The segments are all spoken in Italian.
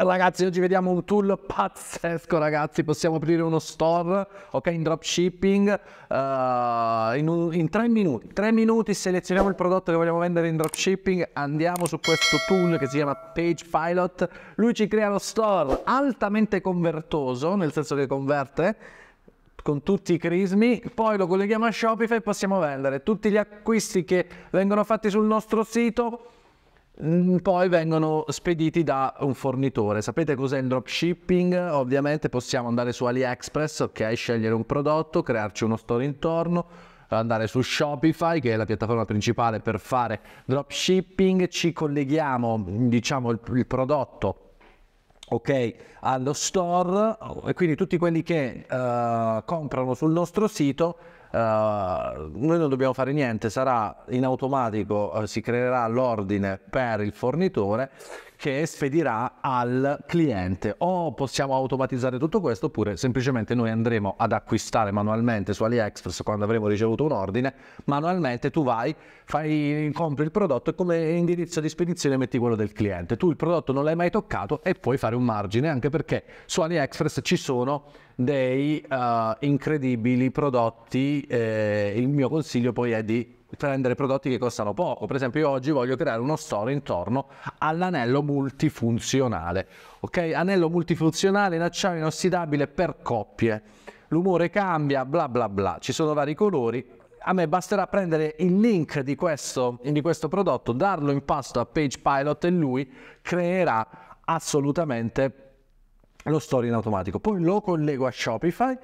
Eh, ragazzi, oggi vediamo un tool pazzesco, ragazzi. Possiamo aprire uno store, ok, in dropshipping uh, in, un, in tre minuti. Tre minuti selezioniamo il prodotto che vogliamo vendere in dropshipping, andiamo su questo tool che si chiama Page Pilot. Lui ci crea lo store altamente convertoso, nel senso che converte con tutti i crismi, poi lo colleghiamo a Shopify e possiamo vendere tutti gli acquisti che vengono fatti sul nostro sito Mm, poi vengono spediti da un fornitore. Sapete cos'è il dropshipping? Ovviamente possiamo andare su AliExpress, ok, scegliere un prodotto, crearci uno store intorno, andare su Shopify, che è la piattaforma principale per fare dropshipping, ci colleghiamo, diciamo, il, il prodotto ok, allo store e quindi tutti quelli che uh, comprano sul nostro sito eh, noi non dobbiamo fare niente, sarà in automatico, uh, si creerà l'ordine per il fornitore che spedirà al cliente. O possiamo automatizzare tutto questo oppure semplicemente noi andremo ad acquistare manualmente su AliExpress quando avremo ricevuto un ordine, manualmente tu vai, fai, compri il prodotto e come indirizzo di spedizione metti quello del cliente. Tu il prodotto non l'hai mai toccato e puoi fare un margine anche perché su AliExpress ci sono dei uh, incredibili prodotti. Eh, il mio consiglio poi è di prendere prodotti che costano poco. Per esempio, io oggi voglio creare uno store intorno all'anello multifunzionale. Ok, anello multifunzionale in acciaio inossidabile per coppie. L'umore cambia, bla bla bla. Ci sono vari colori. A me basterà prendere il link di questo, di questo prodotto, darlo in pasto a Page Pilot e lui creerà assolutamente lo store in automatico, poi lo collego a Shopify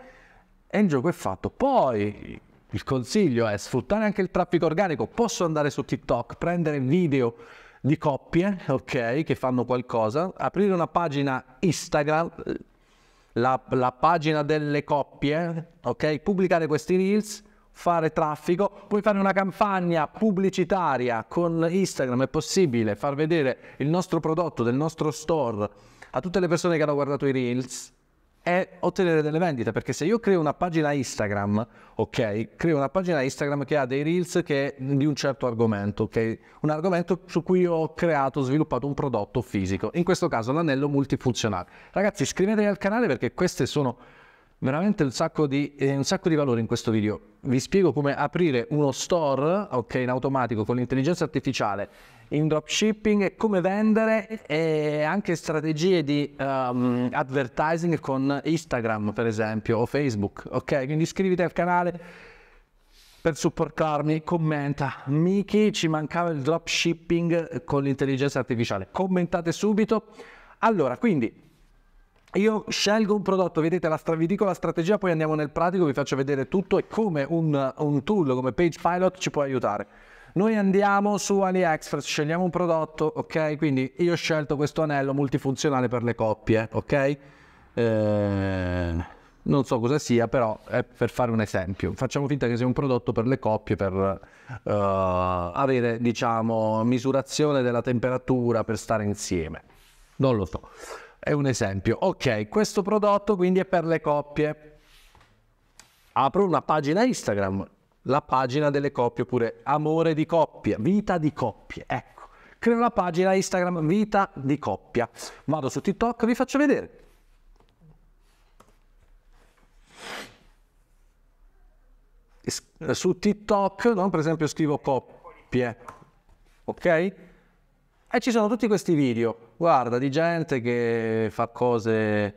e il gioco è fatto. Poi il consiglio è sfruttare anche il traffico organico, posso andare su TikTok, prendere video di coppie, ok, che fanno qualcosa, aprire una pagina Instagram, la, la pagina delle coppie, ok, pubblicare questi reels fare traffico, puoi fare una campagna pubblicitaria con Instagram, è possibile far vedere il nostro prodotto del nostro store a tutte le persone che hanno guardato i reels e ottenere delle vendite, perché se io creo una pagina Instagram, ok, creo una pagina Instagram che ha dei reels che di un certo argomento, ok, un argomento su cui ho creato, sviluppato un prodotto fisico, in questo caso l'anello multifunzionale. Ragazzi, iscrivetevi al canale perché queste sono veramente un sacco, di, eh, un sacco, di, valore in questo video. Vi spiego come aprire uno store, ok, in automatico con l'intelligenza artificiale in dropshipping e come vendere e anche strategie di um, advertising con Instagram, per esempio, o Facebook, ok? Quindi iscriviti al canale per supportarmi, commenta. Miki, ci mancava il dropshipping con l'intelligenza artificiale. Commentate subito. Allora, quindi io scelgo un prodotto, vedete la, stra- vi dico la strategia, poi andiamo nel pratico, vi faccio vedere tutto e come un, un tool come Page Pilot ci può aiutare. Noi andiamo su AliExpress, scegliamo un prodotto, ok? Quindi io ho scelto questo anello multifunzionale per le coppie, ok? Eh, non so cosa sia, però è per fare un esempio. Facciamo finta che sia un prodotto per le coppie, per uh, avere, diciamo, misurazione della temperatura per stare insieme. Non lo so è un esempio. Ok, questo prodotto quindi è per le coppie. Apro una pagina Instagram, la pagina delle coppie oppure amore di coppia, vita di coppie, ecco. Creo una pagina Instagram vita di coppia. Vado su TikTok, vi faccio vedere. Su TikTok, no? per esempio, scrivo coppie, ok? E ci sono tutti questi video Guarda, di gente che fa cose, eh,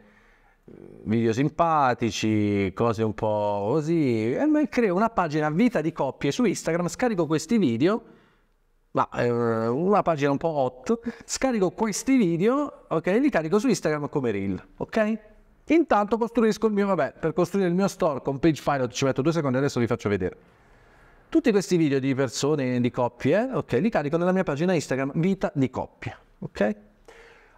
video simpatici, cose un po' così, e mi creo una pagina vita di coppie su Instagram, scarico questi video, ma eh, una pagina un po' hot, scarico questi video, ok, li carico su Instagram come reel, ok? Intanto costruisco il mio, vabbè, per costruire il mio store con page pilot ci metto due secondi, adesso vi faccio vedere. Tutti questi video di persone, di coppie, eh, ok, li carico nella mia pagina Instagram, vita di coppie, ok?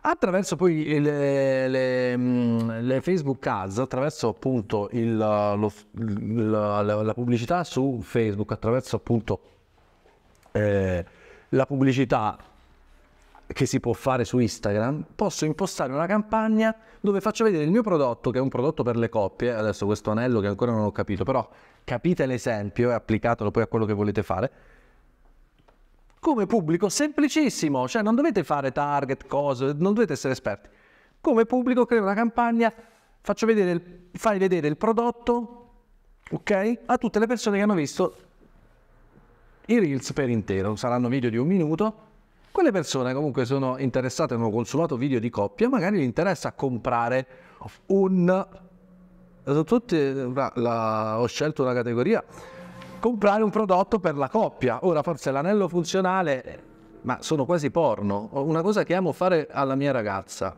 Attraverso poi le, le, mm, le, Facebook Ads, attraverso appunto il, lo, la, la, pubblicità su Facebook, attraverso appunto eh, la pubblicità che si può fare su Instagram, posso impostare una campagna dove faccio vedere il mio prodotto, che è un prodotto per le coppie, adesso questo anello che ancora non ho capito, però capite l'esempio e applicatelo poi a quello che volete fare come pubblico, semplicissimo, cioè non dovete fare target, cose, non dovete essere esperti. Come pubblico, creo una campagna, faccio vedere fai vedere il prodotto, ok? A tutte le persone che hanno visto i Reels per intero, saranno video di un minuto, quelle persone comunque sono interessate, hanno consumato video di coppia, magari gli interessa comprare un... Tutti, la, la, ho scelto una categoria comprare un prodotto per la coppia. Ora forse l'anello funzionale, ma sono quasi porno, una cosa che amo fare alla mia ragazza.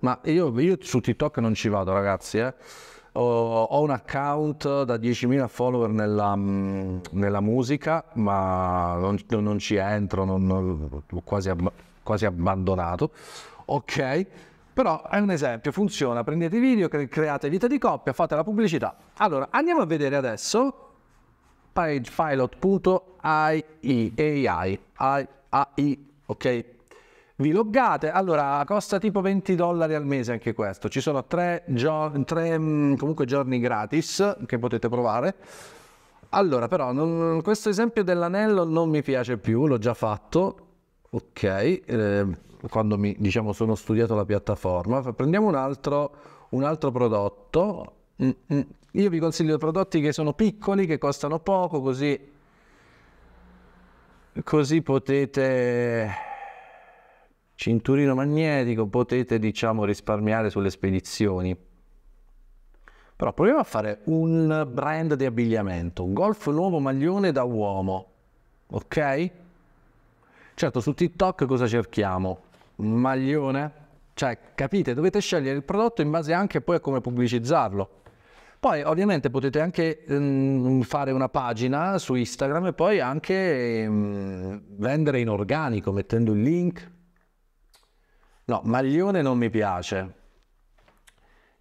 Ma io, io su TikTok non ci vado ragazzi, eh. ho, ho, un account da 10.000 follower nella, mm, nella musica, ma non, non ci entro, non, non, ho quasi, ab- quasi abbandonato. Ok, però è un esempio, funziona, prendete i video, create vita di coppia, fate la pubblicità. Allora, andiamo a vedere adesso pagepilot.ai, AI, ok? Vi loggate, allora costa tipo 20 dollari al mese anche questo, ci sono tre, gio tre mm, comunque giorni gratis che potete provare. Allora però non, questo esempio dell'anello non mi piace più, l'ho già fatto, ok, eh, quando mi diciamo sono studiato la piattaforma, prendiamo un altro, un altro prodotto, Mm, mm. Io vi consiglio prodotti che sono piccoli, che costano poco, così, così potete cinturino magnetico, potete diciamo risparmiare sulle spedizioni. Però proviamo a fare un brand di abbigliamento, un golf nuovo maglione da uomo, ok? Certo, su TikTok cosa cerchiamo? Un maglione? Cioè, capite, dovete scegliere il prodotto in base anche poi a come pubblicizzarlo. Poi ovviamente potete anche mh, mm, fare una pagina su Instagram e poi anche mh, mm, vendere in organico mettendo il link. No, maglione non mi piace.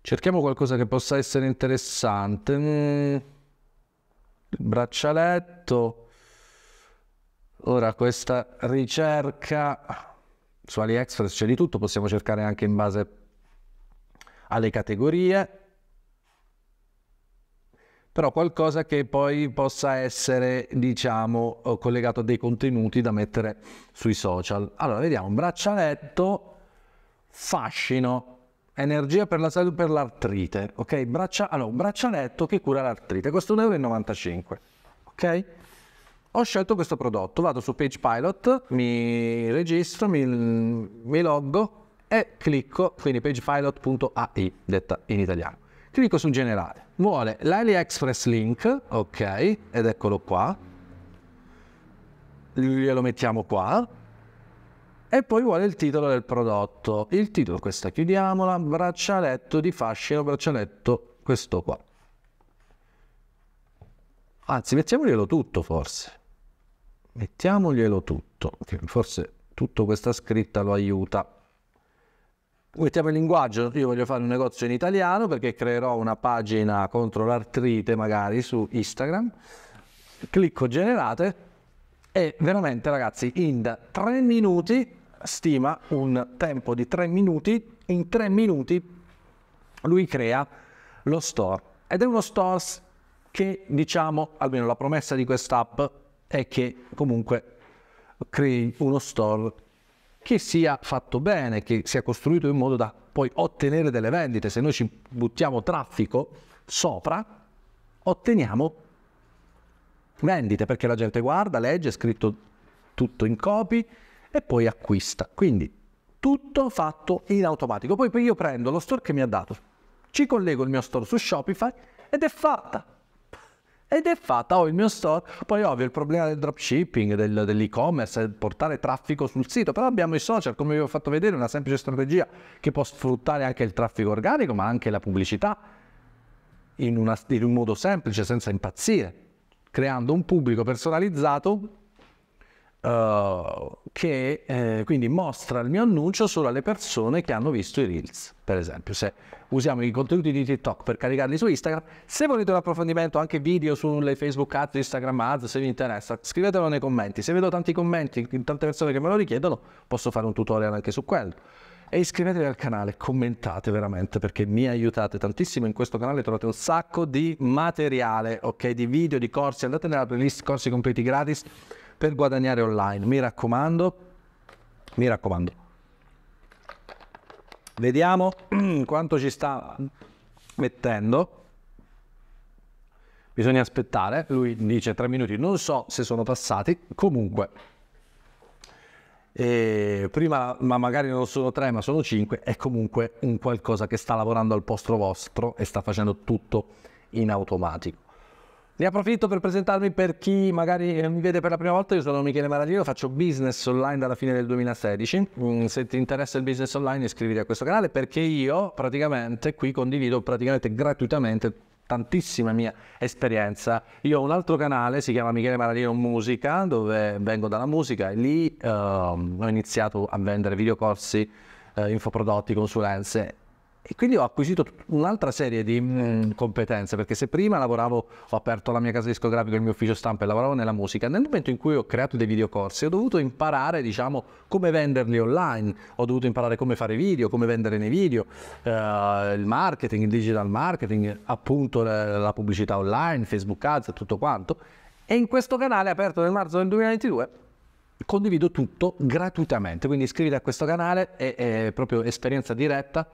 Cerchiamo qualcosa che possa essere interessante. Mh, mm, braccialetto. Ora questa ricerca su AliExpress c'è di tutto, possiamo cercare anche in base alle categorie però qualcosa che poi possa essere, diciamo, eh, collegato a dei contenuti da mettere sui social. Allora, vediamo, braccialetto, fascino, energia per la salute per l'artrite, ok? Braccia, allora, un braccialetto che cura l'artrite, costa 1,95 euro, ok? Ho scelto questo prodotto, vado su Page Pilot, mi registro, mi, mi loggo e clicco, quindi pagepilot.ai, detta in italiano Clicco su generale. Vuole l'AliExpress link, ok, ed eccolo qua. Glielo mettiamo qua. E poi vuole il titolo del prodotto. Il titolo, questa chiudiamola, braccialetto di fascino, braccialetto, questo qua. Anzi, mettiamoglielo tutto forse. Mettiamoglielo tutto, che forse tutta questa scritta lo aiuta. Mettiamo il linguaggio, io voglio fare un negozio in italiano perché creerò una pagina contro l'artrite magari su Instagram, clicco generate e veramente ragazzi in tre minuti stima un tempo di tre minuti, in tre minuti lui crea lo store ed è uno store che diciamo, almeno la promessa di quest'app è che comunque crei uno store che sia fatto bene, che sia costruito in modo da poi ottenere delle vendite. Se noi ci buttiamo traffico sopra, otteniamo vendite perché la gente guarda, legge, è scritto tutto in copy e poi acquista. Quindi tutto fatto in automatico. Poi io prendo lo store che mi ha dato, ci collego il mio store su Shopify ed è fatta ed è fatta, ho oh, il mio store, poi ovvio il problema del dropshipping, del, dell'e-commerce, portare traffico sul sito, però abbiamo i social, come vi ho fatto vedere, una semplice strategia che può sfruttare anche il traffico organico, ma anche la pubblicità, in, una, in un modo semplice, senza impazzire, creando un pubblico personalizzato eh, che eh, quindi mostra il mio annuncio solo alle persone che hanno visto i Reels, per esempio. Se usiamo i contenuti di TikTok per caricarli su Instagram, se volete un approfondimento anche video sulle Facebook Ads, Instagram Ads, se vi interessa, scrivetelo nei commenti. Se vedo tanti commenti, tante persone che me lo richiedono, posso fare un tutorial anche su quello e iscrivetevi al canale, commentate veramente perché mi aiutate tantissimo. In questo canale trovate un sacco di materiale, ok? Di video, di corsi, andate nella playlist corsi completi gratis per guadagnare online. Mi raccomando, mi raccomando. Vediamo quanto ci sta mettendo. Bisogna aspettare, lui dice tre minuti, non so se sono passati, comunque e prima ma magari non sono tre ma sono cinque è comunque un qualcosa che sta lavorando al posto vostro e sta facendo tutto in automatico ne approfitto per presentarmi per chi magari eh, mi vede per la prima volta, io sono Michele Maraglino, faccio business online dalla fine del 2016, mm, se ti interessa il business online iscriviti a questo canale perché io praticamente qui condivido praticamente gratuitamente tantissima mia esperienza. Io ho un altro canale, si chiama Michele Maraglino Musica, dove vengo dalla musica e lì uh, ho iniziato a vendere videocorsi, uh, infoprodotti, consulenze e quindi ho acquisito un'altra serie di mm, competenze, perché se prima lavoravo, ho aperto la mia casa discografica, il mio ufficio stampa e lavoravo nella musica, nel momento in cui ho creato dei videocorsi ho dovuto imparare, diciamo, come venderli online, ho dovuto imparare come fare video, come vendere nei video, eh, il marketing, il digital marketing, appunto la, la pubblicità online, Facebook Ads e tutto quanto. E in questo canale aperto nel marzo del 2022 condivido tutto gratuitamente, quindi iscriviti a questo canale, è, è proprio esperienza diretta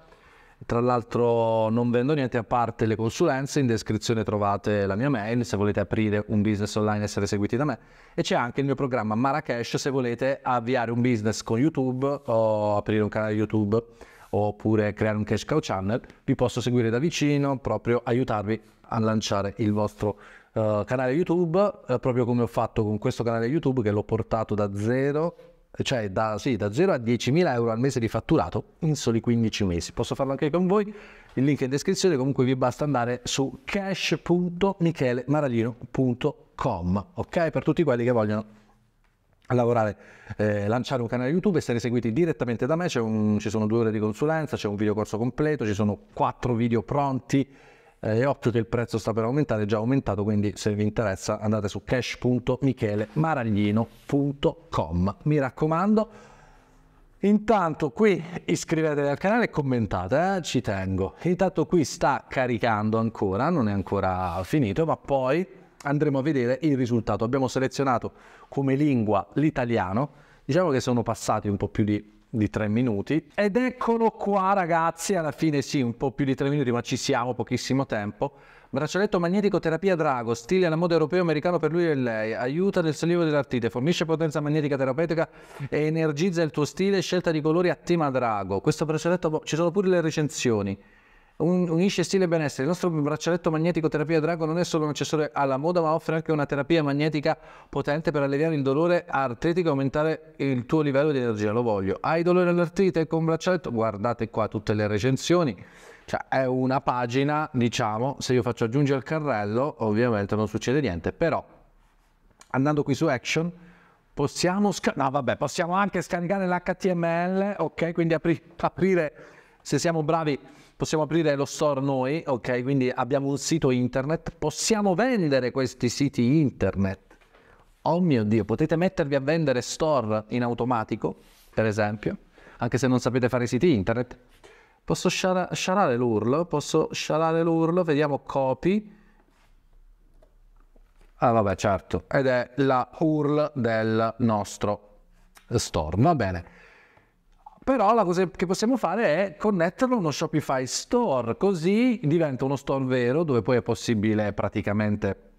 tra l'altro non vendo niente a parte le consulenze, in descrizione trovate la mia mail se volete aprire un business online e essere seguiti da me e c'è anche il mio programma Marrakesh se volete avviare un business con YouTube o aprire un canale YouTube oppure creare un cash cow channel, vi posso seguire da vicino proprio aiutarvi a lanciare il vostro uh, canale YouTube, uh, proprio come ho fatto con questo canale YouTube che l'ho portato da zero cioè da, sì, da 0 a 10.000 euro al mese di fatturato in soli 15 mesi. Posso farlo anche con voi? Il link è in descrizione, comunque vi basta andare su cash.michelemaraglino.com, ok? Per tutti quelli che vogliono lavorare, eh, lanciare un canale YouTube essere seguiti direttamente da me, un, ci sono due ore di consulenza, c'è un video corso completo, ci sono quattro video pronti, eh, occhio che il prezzo sta per aumentare, è già aumentato, quindi se vi interessa andate su cash.michelemaraglino.com. Mi raccomando, Intanto qui iscrivetevi al canale e commentate, eh? ci tengo. Intanto qui sta caricando ancora, non è ancora finito, ma poi andremo a vedere il risultato. Abbiamo selezionato come lingua l'italiano, diciamo che sono passati un po' più di di tre minuti. Ed eccolo qua ragazzi, alla fine sì, un po' più di tre minuti, ma ci siamo, pochissimo tempo. Braccialetto magnetico terapia Drago, stile alla moda europeo americano per lui e lei, aiuta nel sollievo dell'artite, fornisce potenza magnetica terapeutica e energizza il tuo stile, scelta di colori a tema Drago. Questo braccialetto, boh, ci sono pure le recensioni unisce stile e benessere. Il nostro braccialetto magnetico terapia Drago non è solo un accessorio alla moda, ma offre anche una terapia magnetica potente per alleviare il dolore artritico e aumentare il tuo livello di energia. Lo voglio. Hai dolore all'artrite con braccialetto? Guardate qua tutte le recensioni. Cioè, è una pagina, diciamo, se io faccio aggiungere il carrello, ovviamente non succede niente, però andando qui su Action possiamo, no, vabbè, possiamo anche scaricare l'HTML, ok? Quindi apri aprire se siamo bravi possiamo aprire lo store noi, ok? Quindi abbiamo un sito internet, possiamo vendere questi siti internet. Oh mio Dio, potete mettervi a vendere store in automatico, per esempio, anche se non sapete fare siti internet. Posso scialare sciarare l'URL, posso scialare l'URL, vediamo copy. Ah vabbè, certo, ed è la URL del nostro store, va bene però la cosa che possiamo fare è connetterlo a uno Shopify Store, così diventa uno store vero dove poi è possibile praticamente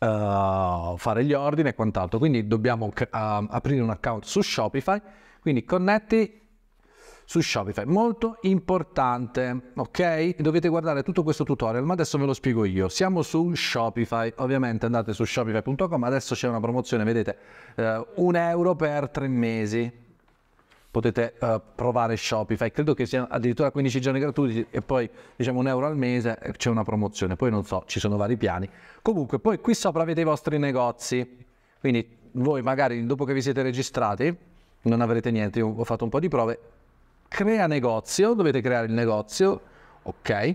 uh, fare gli ordini e quant'altro. Quindi dobbiamo uh, aprire un account su Shopify, quindi connetti su Shopify, molto importante, ok? Dovete guardare tutto questo tutorial, ma adesso ve lo spiego io. Siamo su Shopify, ovviamente andate su shopify.com, adesso c'è una promozione, vedete, uh, un euro per tre mesi, potete uh, provare Shopify. Credo che sia addirittura 15 giorni gratuiti e poi diciamo un euro al mese c'è una promozione. Poi non so, ci sono vari piani. Comunque, poi qui sopra avete i vostri negozi. Quindi voi magari dopo che vi siete registrati non avrete niente, io ho fatto un po' di prove. Crea negozio, dovete creare il negozio, ok.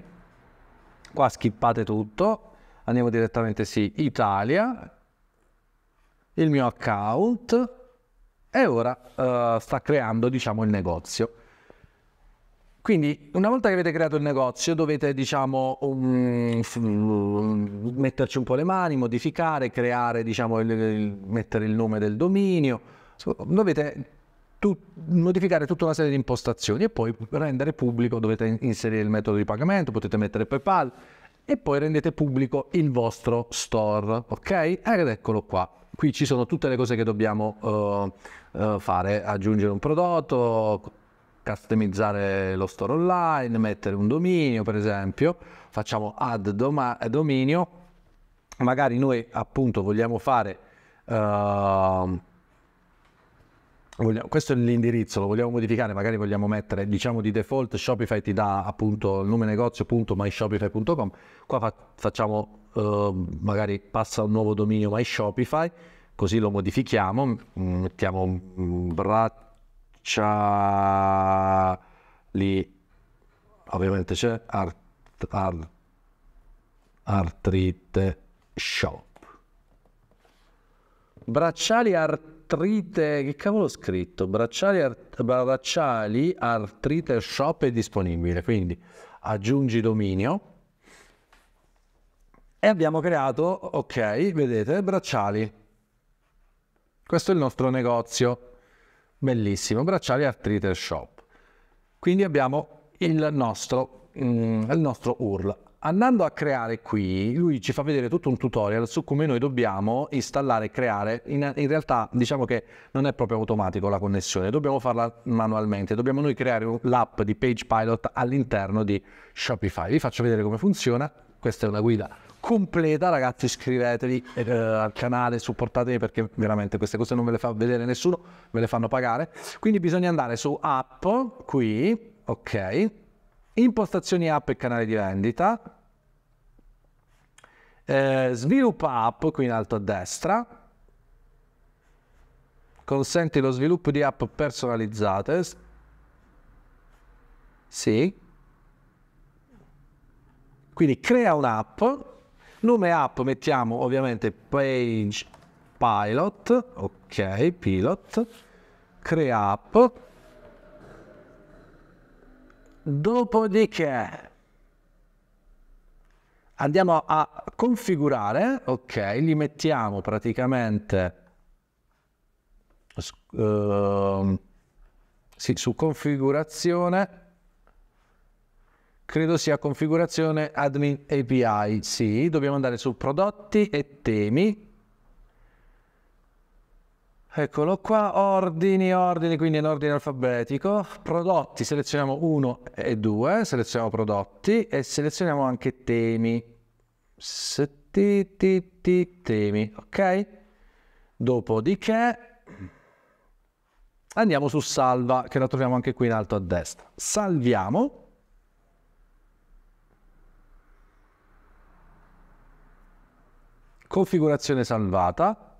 Qua skippate tutto, andiamo direttamente sì, Italia, il mio account, e ora uh, sta creando diciamo, il negozio. Quindi una volta che avete creato il negozio dovete diciamo, um, um metterci un po' le mani, modificare, creare, diciamo, il, il, mettere il nome del dominio, dovete tu, modificare tutta una serie di impostazioni e poi rendere pubblico, dovete inserire il metodo di pagamento, potete mettere PayPal e poi rendete pubblico il vostro store, ok? Ed eccolo qua qui ci sono tutte le cose che dobbiamo uh, uh, fare, aggiungere un prodotto, customizzare lo store online, mettere un dominio per esempio, facciamo add doma- dominio, magari noi appunto vogliamo fare, uh, ehm, vogliamo, questo è l'indirizzo, lo vogliamo modificare, magari vogliamo mettere diciamo di default Shopify ti dà appunto il nome negozio.myshopify.com, qua fa- facciamo Ehm, magari passa un nuovo dominio My Shopify, così lo modifichiamo, mettiamo braccia lì, ovviamente c'è art, art, artrite shop. Bracciali artrite, che cavolo ho scritto? Bracciali, art, bracciali artrite shop è disponibile, quindi aggiungi dominio e abbiamo creato, ok, vedete, bracciali. Questo è il nostro negozio, bellissimo, bracciali Art Shop. Quindi abbiamo il nostro, mm, il nostro URL. Andando a creare qui, lui ci fa vedere tutto un tutorial su come noi dobbiamo installare e creare. In, in, realtà diciamo che non è proprio automatico la connessione, dobbiamo farla manualmente. Dobbiamo noi creare l'app di PagePilot all'interno di Shopify. Vi faccio vedere come funziona. Questa è una guida completa, ragazzi, iscrivetevi eh, al canale, supportatevi perché veramente queste cose non ve le fa vedere nessuno, ve le fanno pagare. Quindi bisogna andare su app, qui, ok, impostazioni app e canale di vendita, eh, sviluppa app qui in alto a destra, Consenti lo sviluppo di app personalizzate, sì, quindi crea un'app Nome app mettiamo ovviamente page pilot, ok, pilot, crea app. Dopodiché andiamo a configurare, ok, gli mettiamo praticamente uh, sì, su configurazione Credo sia configurazione admin API. Sì, dobbiamo andare su prodotti e temi. Eccolo qua, ordini, ordini, quindi in ordine alfabetico. Prodotti, selezioniamo 1 e 2, selezioniamo prodotti e selezioniamo anche temi. Ti, temi, ok? Dopodiché andiamo su salva che la troviamo anche qui in alto a destra salviamo configurazione salvata,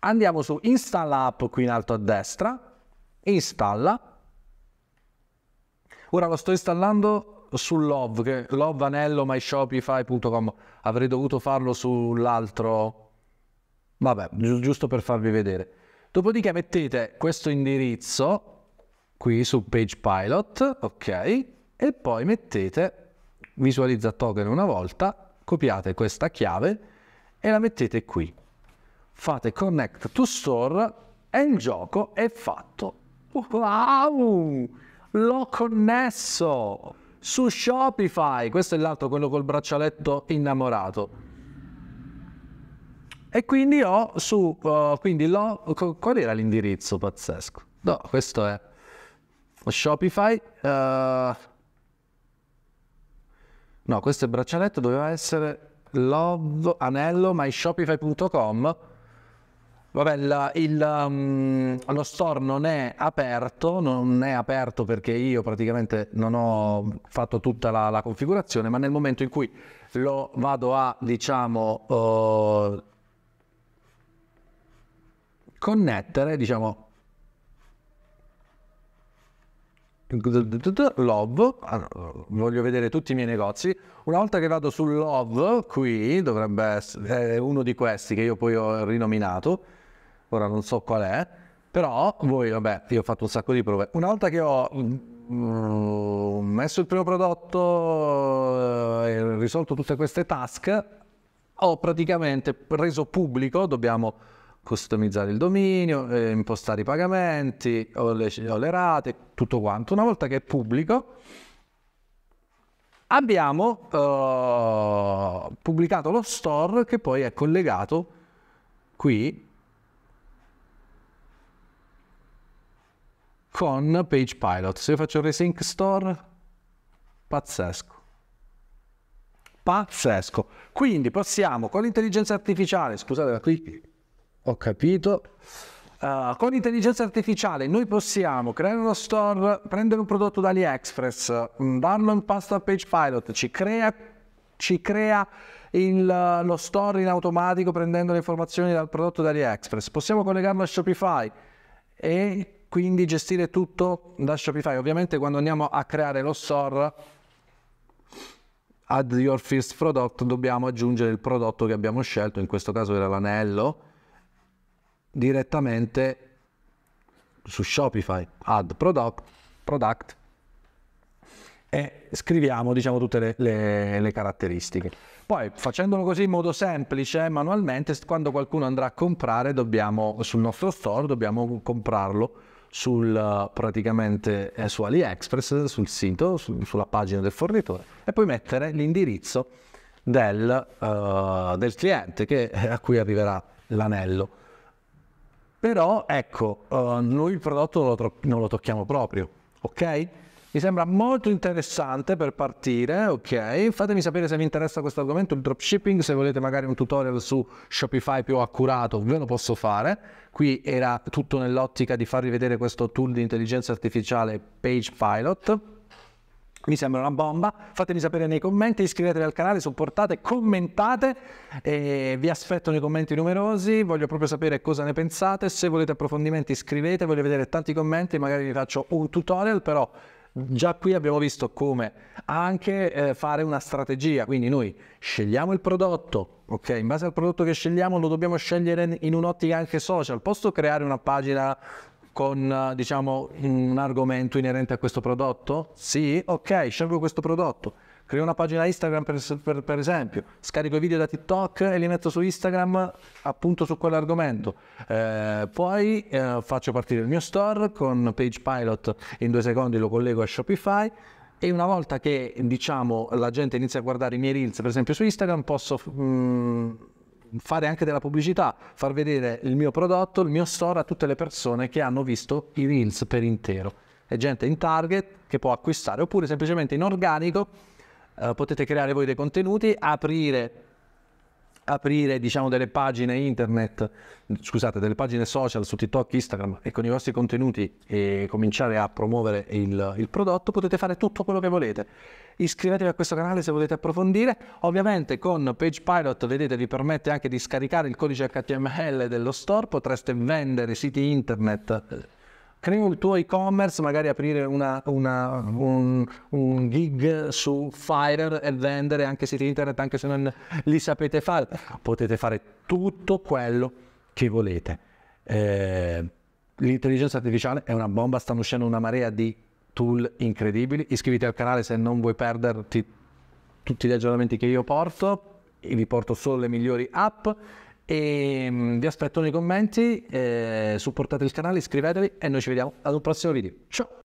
andiamo su install app qui in alto a destra, installa, ora lo sto installando su Love, che Love Anello myshopify.com, avrei dovuto farlo sull'altro, vabbè, giusto per farvi vedere. Dopodiché mettete questo indirizzo qui su Page Pilot, ok, e poi mettete visualizza token una volta, copiate questa chiave e la mettete qui. Fate connect to store e il gioco è fatto. Wow! L'ho connesso su Shopify. Questo è l'altro, quello col braccialetto innamorato. E quindi ho su, uh, quindi l'ho, qual era l'indirizzo pazzesco? No, questo è Shopify. Uh, no, questo è il braccialetto, doveva essere love anello myshopify.com Vabbè, la, il, um, lo store non è aperto, non è aperto perché io praticamente non ho fatto tutta la, la configurazione, ma nel momento in cui lo vado a, diciamo, uh, connettere, diciamo, Love, ah, voglio vedere tutti i miei negozi. Una volta che vado su Love, qui dovrebbe essere uno di questi che io poi ho rinominato, ora non so qual è, però voi, vabbè, io ho fatto un sacco di prove. Una volta che ho mm, messo il primo prodotto eh, e risolto tutte queste task, ho praticamente reso pubblico, dobbiamo customizzare il dominio, eh, impostare i pagamenti, o le, o le rate, tutto quanto. Una volta che è pubblico, abbiamo uh, pubblicato lo store che poi è collegato qui con Page Pilot. Se io faccio resync store, pazzesco. Pazzesco. Quindi possiamo con l'intelligenza artificiale, scusate, qui ho capito. Uh, con intelligenza artificiale noi possiamo creare uno store, prendere un prodotto da AliExpress, mm, darlo in pasta a Page Pilot, ci crea, ci crea il, eh, lo store in automatico prendendo le informazioni dal prodotto da AliExpress. Possiamo collegarlo a Shopify e quindi gestire tutto da Shopify. Ovviamente quando andiamo a creare lo store add your first product dobbiamo aggiungere il prodotto che abbiamo scelto, in questo caso era l'anello direttamente su Shopify, add product, product e scriviamo diciamo, tutte le, le, le, caratteristiche. Poi facendolo così in modo semplice, manualmente, quando qualcuno andrà a comprare dobbiamo, sul nostro store, dobbiamo comprarlo sul, praticamente eh, su AliExpress, sul sito, su, sulla pagina del fornitore e poi mettere l'indirizzo del, uh, del cliente che, eh, a cui arriverà l'anello. Però ecco, uh, noi il prodotto non lo, non lo tocchiamo proprio, ok? Mi sembra molto interessante per partire, ok? Fatemi sapere se vi interessa questo argomento, il dropshipping, se volete magari un tutorial su Shopify più accurato, ve lo posso fare. Qui era tutto nell'ottica di farvi vedere questo tool di intelligenza artificiale PagePilot. Pilot mi sembra una bomba. Fatemi sapere nei commenti, iscrivetevi al canale, supportate, commentate. vi aspetto nei commenti numerosi. Voglio proprio sapere cosa ne pensate. Se volete approfondimenti, iscrivete. Voglio vedere tanti commenti. Magari vi faccio un tutorial, però. Già qui abbiamo visto come anche eh, fare una strategia, quindi noi scegliamo il prodotto, ok? In base al prodotto che scegliamo lo dobbiamo scegliere in un'ottica anche social, posso creare una pagina con eh, diciamo, un argomento inerente a questo prodotto? Sì, ok, scelgo questo prodotto. Creo una pagina Instagram per, per, per esempio, scarico i video da TikTok e li metto su Instagram appunto su quell'argomento. Eh, poi eh, faccio partire il mio store con Page Pilot, in due secondi lo collego a Shopify e una volta che diciamo, la gente inizia a guardare i miei reels per esempio su Instagram posso... Mm, fare anche della pubblicità, far vedere il mio prodotto, il mio store a tutte le persone che hanno visto i reels per intero. È gente in target che può acquistare oppure semplicemente in organico eh, potete creare voi dei contenuti, aprire aprire diciamo, delle pagine internet, scusate, delle pagine social su TikTok, Instagram e con i vostri contenuti e cominciare a promuovere il, il prodotto, potete fare tutto quello che volete. Iscrivetevi a questo canale se volete approfondire. Ovviamente con PagePilot, vedete, vi permette anche di scaricare il codice HTML dello store, potreste vendere siti internet crei il tuo e-commerce, magari aprire una, una, un, un, gig su Fire e vendere anche siti internet, anche se non li sapete fare. Potete fare tutto quello che volete. Eh, l'intelligenza artificiale è una bomba, stanno uscendo una marea di tool incredibili. Iscriviti al canale se non vuoi perderti tutti gli aggiornamenti che io porto, vi porto solo le migliori app e mm, vi aspetto nei commenti, eh, supportate il canale, iscrivetevi e noi ci vediamo ad un prossimo video. Ciao!